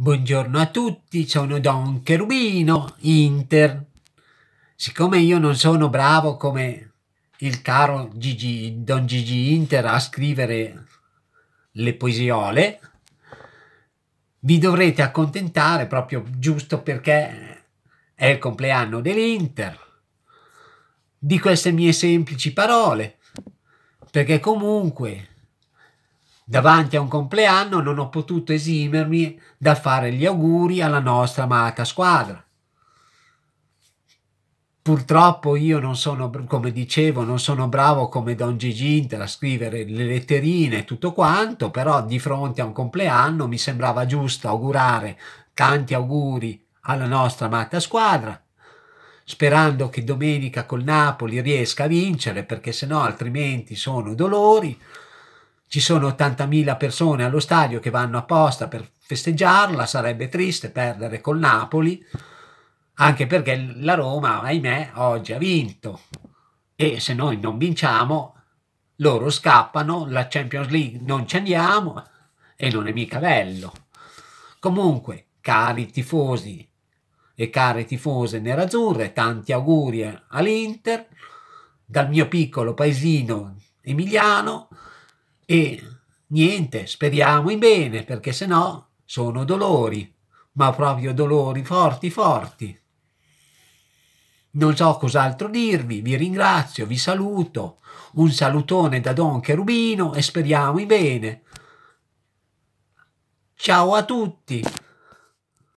Buongiorno a tutti, sono Don Cherubino, Inter. Siccome io non sono bravo come il caro Gigi, Don Gigi Inter a scrivere le poesiole, vi dovrete accontentare proprio giusto perché è il compleanno dell'Inter, di queste mie semplici parole, perché comunque Davanti a un compleanno non ho potuto esimermi da fare gli auguri alla nostra amata squadra. Purtroppo io non sono, come dicevo, non sono bravo come Don Giginter a scrivere le letterine e tutto quanto, però di fronte a un compleanno mi sembrava giusto augurare tanti auguri alla nostra amata squadra, sperando che domenica col Napoli riesca a vincere, perché se no altrimenti sono dolori ci sono 80.000 persone allo stadio che vanno apposta per festeggiarla, sarebbe triste perdere col Napoli, anche perché la Roma, ahimè, oggi ha vinto e se noi non vinciamo loro scappano, la Champions League non ci andiamo e non è mica bello. Comunque, cari tifosi e care tifose nerazzurre, tanti auguri all'Inter dal mio piccolo paesino emiliano e niente, speriamo in bene, perché se no sono dolori, ma proprio dolori forti forti. Non so cos'altro dirvi, vi ringrazio, vi saluto, un salutone da Don Cherubino e speriamo in bene. Ciao a tutti!